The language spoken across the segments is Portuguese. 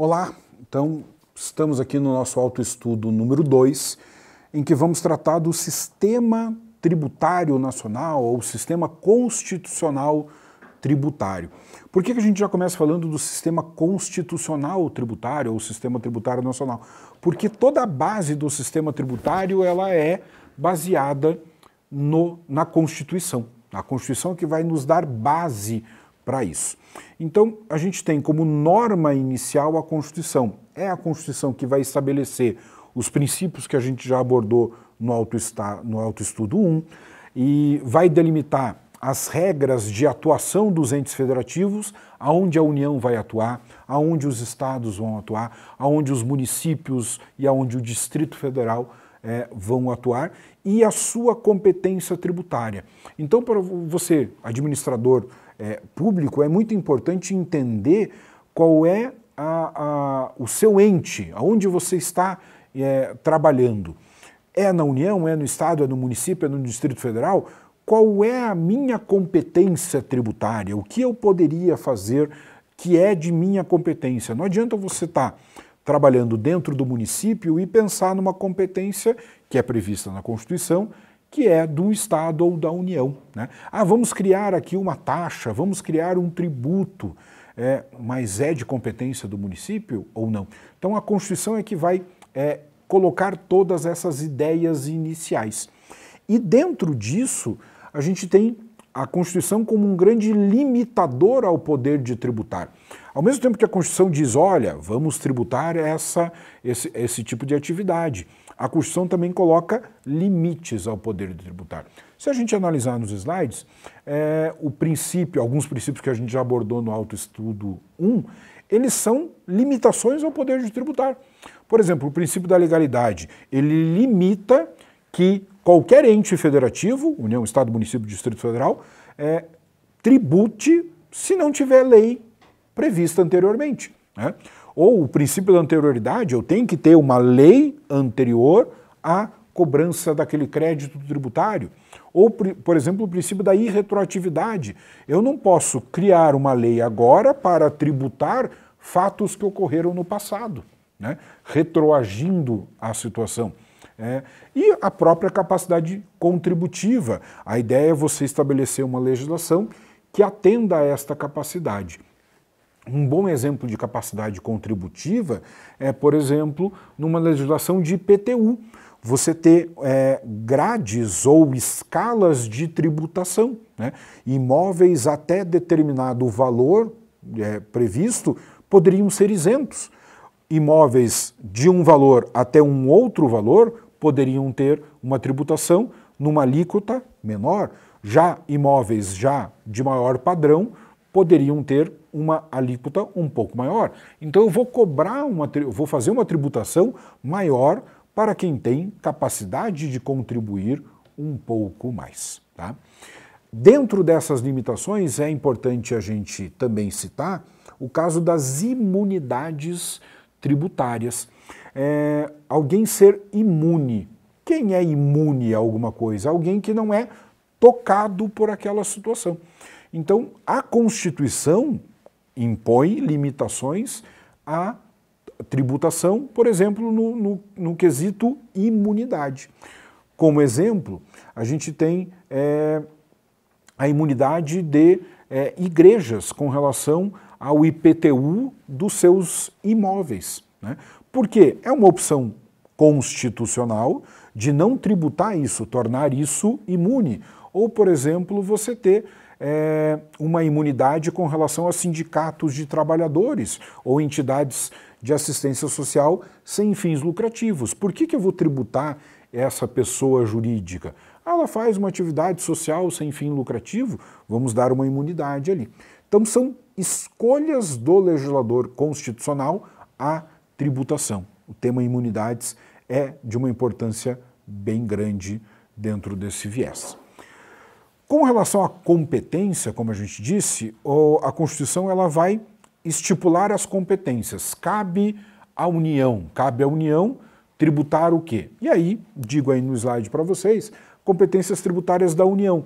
Olá, então estamos aqui no nosso autoestudo número 2, em que vamos tratar do sistema tributário nacional ou sistema constitucional tributário. Por que, que a gente já começa falando do sistema constitucional tributário ou sistema tributário nacional? Porque toda a base do sistema tributário ela é baseada no, na Constituição. A Constituição que vai nos dar base para isso. Então, a gente tem como norma inicial a Constituição. É a Constituição que vai estabelecer os princípios que a gente já abordou no, autoesta, no Autoestudo 1 e vai delimitar as regras de atuação dos entes federativos, aonde a União vai atuar, aonde os estados vão atuar, aonde os municípios e aonde o Distrito Federal é, vão atuar e a sua competência tributária. Então, para você, administrador é, público, é muito importante entender qual é a, a, o seu ente, aonde você está é, trabalhando. É na União, é no Estado, é no município, é no Distrito Federal? Qual é a minha competência tributária? O que eu poderia fazer que é de minha competência? Não adianta você estar. Tá trabalhando dentro do município e pensar numa competência que é prevista na Constituição, que é do Estado ou da União. Né? Ah, vamos criar aqui uma taxa, vamos criar um tributo, é, mas é de competência do município ou não? Então a Constituição é que vai é, colocar todas essas ideias iniciais. E dentro disso, a gente tem a Constituição como um grande limitador ao poder de tributar. Ao mesmo tempo que a Constituição diz, olha, vamos tributar essa, esse, esse tipo de atividade a Constituição também coloca limites ao poder do tributário. Se a gente analisar nos slides, é, o princípio, alguns princípios que a gente já abordou no autoestudo 1, eles são limitações ao poder do tributário. Por exemplo, o princípio da legalidade, ele limita que qualquer ente federativo, União, Estado, Município, Distrito Federal, é, tribute se não tiver lei prevista anteriormente. Né? Ou o princípio da anterioridade, eu tenho que ter uma lei anterior à cobrança daquele crédito tributário. Ou, por exemplo, o princípio da irretroatividade. Eu não posso criar uma lei agora para tributar fatos que ocorreram no passado, né? retroagindo a situação. É, e a própria capacidade contributiva. A ideia é você estabelecer uma legislação que atenda a esta capacidade. Um bom exemplo de capacidade contributiva é, por exemplo, numa legislação de IPTU, você ter é, grades ou escalas de tributação. Né? Imóveis até determinado valor é, previsto poderiam ser isentos. Imóveis de um valor até um outro valor poderiam ter uma tributação numa alíquota menor. Já imóveis já de maior padrão poderiam ter uma alíquota um pouco maior. Então eu vou cobrar uma, vou fazer uma tributação maior para quem tem capacidade de contribuir um pouco mais, tá? Dentro dessas limitações é importante a gente também citar o caso das imunidades tributárias. É, alguém ser imune. Quem é imune a alguma coisa? Alguém que não é tocado por aquela situação. Então, a Constituição impõe limitações à tributação, por exemplo, no, no, no quesito imunidade. Como exemplo, a gente tem é, a imunidade de é, igrejas com relação ao IPTU dos seus imóveis. Né? Porque é uma opção constitucional de não tributar isso, tornar isso imune. Ou, por exemplo, você ter é, uma imunidade com relação a sindicatos de trabalhadores ou entidades de assistência social sem fins lucrativos. Por que, que eu vou tributar essa pessoa jurídica? Ela faz uma atividade social sem fim lucrativo, vamos dar uma imunidade ali. Então, são escolhas do legislador constitucional a tributação. O tema imunidades é de uma importância bem grande dentro desse viés. Com relação à competência, como a gente disse, a Constituição ela vai estipular as competências. Cabe à União, cabe à União tributar o quê? E aí, digo aí no slide para vocês, competências tributárias da União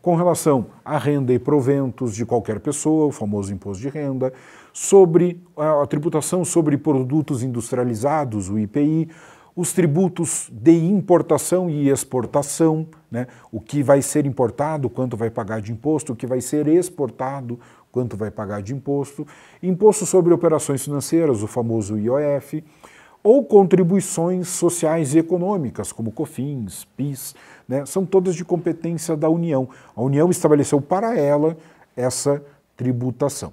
com relação à renda e proventos de qualquer pessoa, o famoso imposto de renda, sobre a tributação sobre produtos industrializados, o IPI, os tributos de importação e exportação, né? o que vai ser importado, quanto vai pagar de imposto, o que vai ser exportado, quanto vai pagar de imposto, imposto sobre operações financeiras, o famoso IOF, ou contribuições sociais e econômicas, como COFINS, PIS, né? são todas de competência da União. A União estabeleceu para ela essa tributação.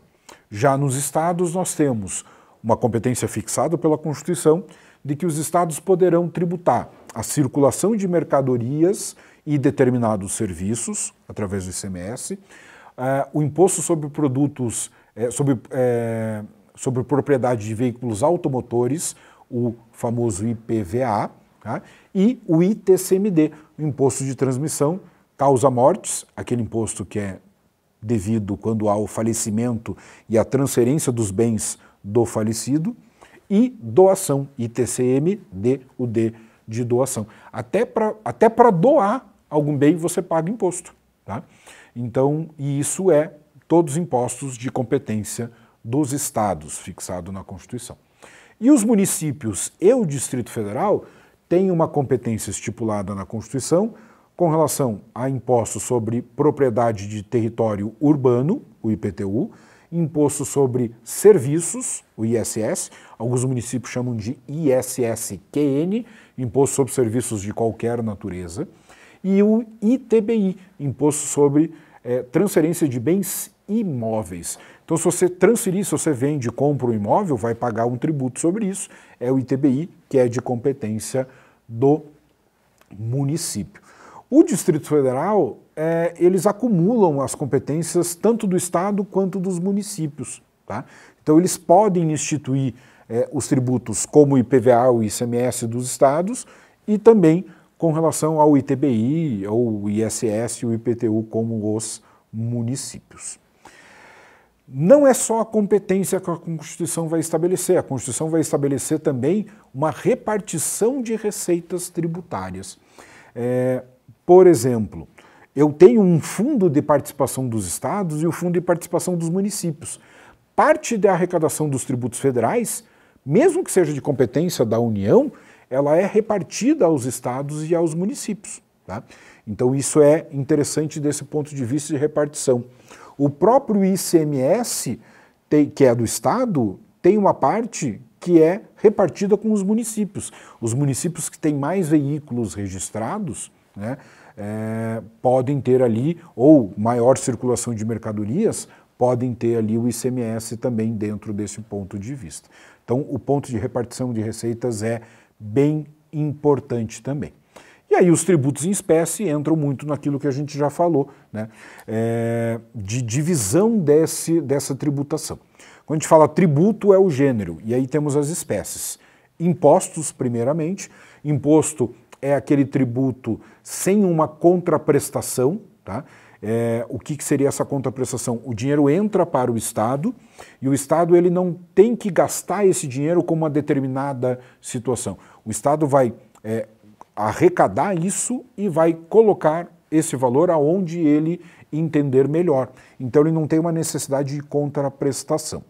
Já nos estados, nós temos uma competência fixada pela Constituição, de que os estados poderão tributar a circulação de mercadorias e determinados serviços, através do ICMS, uh, eh, o imposto sobre produtos, eh, sobre, eh, sobre propriedade de veículos automotores, o famoso IPVA, tá? e o ITCMD, o Imposto de Transmissão, Causa Mortes, aquele imposto que é devido quando há o falecimento e a transferência dos bens do falecido, e doação, ITCMD, o D de doação. Até para até doar algum bem você paga imposto. Tá? Então, e isso é todos os impostos de competência dos estados, fixado na Constituição. E os municípios e o Distrito Federal têm uma competência estipulada na Constituição com relação a impostos sobre propriedade de território urbano, o IPTU, imposto sobre serviços, o ISS, alguns municípios chamam de ISSQN, imposto sobre serviços de qualquer natureza, e o ITBI, imposto sobre é, transferência de bens imóveis. Então, se você transferir, se você vende e compra um imóvel, vai pagar um tributo sobre isso, é o ITBI, que é de competência do município. O Distrito Federal, é, eles acumulam as competências tanto do Estado quanto dos municípios. Tá? Então, eles podem instituir é, os tributos como o IPVA, o ICMS dos estados e também com relação ao ITBI, ou ISS e o IPTU como os municípios. Não é só a competência que a Constituição vai estabelecer, a Constituição vai estabelecer também uma repartição de receitas tributárias. É, por exemplo, eu tenho um fundo de participação dos estados e o um fundo de participação dos municípios. Parte da arrecadação dos tributos federais, mesmo que seja de competência da União, ela é repartida aos estados e aos municípios. Tá? Então, isso é interessante desse ponto de vista de repartição. O próprio ICMS, que é do Estado, tem uma parte que é repartida com os municípios. Os municípios que têm mais veículos registrados né, é, podem ter ali, ou maior circulação de mercadorias, podem ter ali o ICMS também dentro desse ponto de vista. Então, o ponto de repartição de receitas é bem importante também. E aí os tributos em espécie entram muito naquilo que a gente já falou, né? É, de divisão desse, dessa tributação. Quando a gente fala tributo é o gênero, e aí temos as espécies. Impostos, primeiramente, imposto é aquele tributo sem uma contraprestação, tá? É, o que, que, seria essa contraprestação? O dinheiro entra para o Estado e o Estado ele não tem que gastar esse dinheiro com uma determinada situação. O Estado vai é, arrecadar isso e vai colocar esse valor aonde ele entender melhor. Então ele não tem uma necessidade de contraprestação.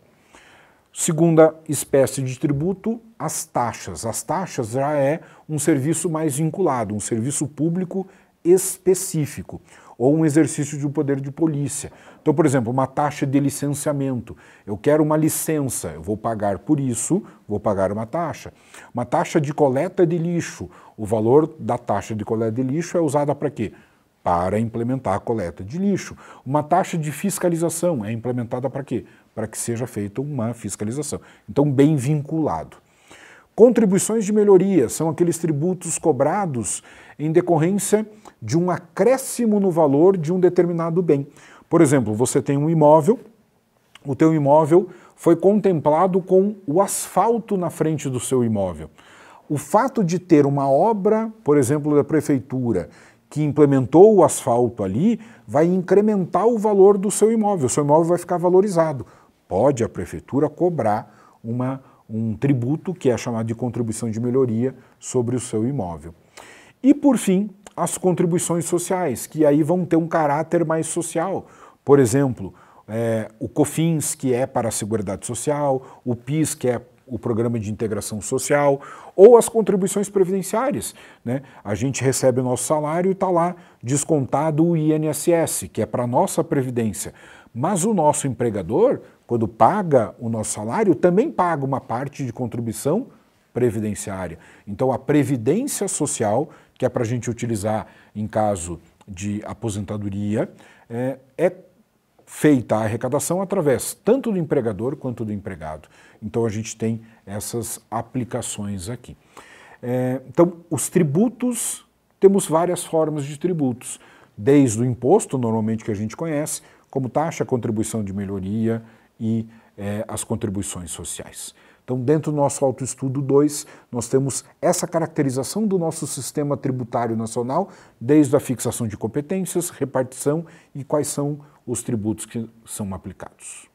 Segunda espécie de tributo as taxas. As taxas já é um serviço mais vinculado, um serviço público específico ou um exercício de um poder de polícia. Então, por exemplo, uma taxa de licenciamento. Eu quero uma licença, eu vou pagar por isso, vou pagar uma taxa. Uma taxa de coleta de lixo. O valor da taxa de coleta de lixo é usada para quê? Para implementar a coleta de lixo. Uma taxa de fiscalização é implementada para quê? Para que seja feita uma fiscalização. Então, bem vinculado. Contribuições de melhoria são aqueles tributos cobrados em decorrência de um acréscimo no valor de um determinado bem. Por exemplo, você tem um imóvel, o teu imóvel foi contemplado com o asfalto na frente do seu imóvel. O fato de ter uma obra, por exemplo, da prefeitura, que implementou o asfalto ali, vai incrementar o valor do seu imóvel. O seu imóvel vai ficar valorizado. Pode a prefeitura cobrar uma um tributo, que é chamado de contribuição de melhoria, sobre o seu imóvel. E, por fim, as contribuições sociais, que aí vão ter um caráter mais social. Por exemplo, é, o COFINS, que é para a Seguridade Social, o PIS, que é o Programa de Integração Social, ou as contribuições previdenciárias. Né? A gente recebe o nosso salário e está lá descontado o INSS, que é para a nossa previdência. Mas o nosso empregador quando paga o nosso salário, também paga uma parte de contribuição previdenciária. Então, a previdência social, que é para a gente utilizar em caso de aposentadoria, é, é feita a arrecadação através tanto do empregador quanto do empregado. Então, a gente tem essas aplicações aqui. É, então, os tributos, temos várias formas de tributos, desde o imposto, normalmente que a gente conhece, como taxa, contribuição de melhoria, e é, as contribuições sociais. Então, dentro do nosso autoestudo 2, nós temos essa caracterização do nosso sistema tributário nacional, desde a fixação de competências, repartição e quais são os tributos que são aplicados.